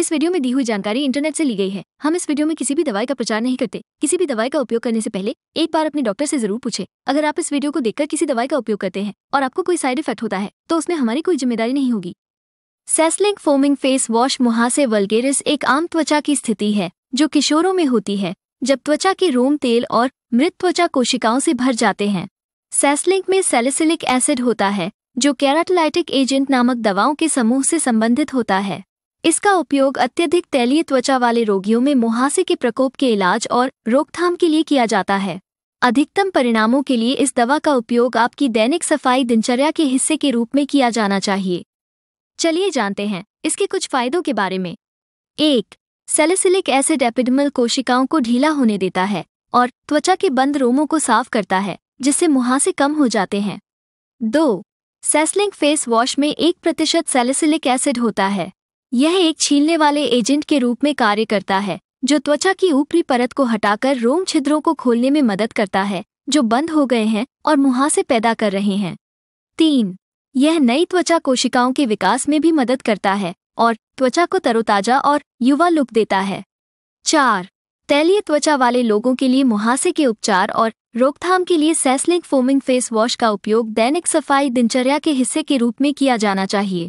इस वीडियो में दी हुई जानकारी इंटरनेट से ली गई है हम इस वीडियो में किसी भी दवाई का प्रचार नहीं करते किसी भी दवाई का उपयोग करने से पहले एक बार अपने डॉक्टर से जरूर पूछे अगर आप इस वीडियो को देखकर किसी दवाई का उपयोग करते हैं और आपको कोई साइड इफेक्ट होता है तो उसमें हमारी कोई जिम्मेदारी नहीं होगी सेस्लिंग फोमिंग फेस वॉश मुहासे वल्गेरिस एक आम त्वचा की स्थिति है जो किशोरों में होती है जब त्वचा के रोम तेल और मृत त्वचा कोशिकाओं से भर जाते हैं सेस्लिंग में सेलिसिलिक एसिड होता है जो कैराटलाइटिक एजेंट नामक दवाओं के समूह से संबंधित होता है इसका उपयोग अत्यधिक तैलीय त्वचा वाले रोगियों में मुहासे के प्रकोप के इलाज और रोकथाम के लिए किया जाता है अधिकतम परिणामों के लिए इस दवा का उपयोग आपकी दैनिक सफाई दिनचर्या के हिस्से के रूप में किया जाना चाहिए चलिए जानते हैं इसके कुछ फायदों के बारे में एक सेलिसिलिक एसिड एपिडमल कोशिकाओं को ढीला होने देता है और त्वचा के बंद रोमों को साफ करता है जिससे मुहासे कम हो जाते हैं दो सेसलिंग फेस वॉश में एक प्रतिशत सेलेसिलिक एसिड होता है यह एक छीलने वाले एजेंट के रूप में कार्य करता है जो त्वचा की ऊपरी परत को हटाकर रोम छिद्रों को खोलने में मदद करता है जो बंद हो गए हैं और मुहासे पैदा कर रहे हैं तीन यह नई त्वचा कोशिकाओं के विकास में भी मदद करता है और त्वचा को तरोताजा और युवा लुक देता है चार तैलीय त्वचा वाले लोगों के लिए मुहासे के उपचार और रोकथाम के लिए सैसलिंग फोमिंग फेस वॉश का उपयोग दैनिक सफाई दिनचर्या के हिस्से के रूप में किया जाना चाहिए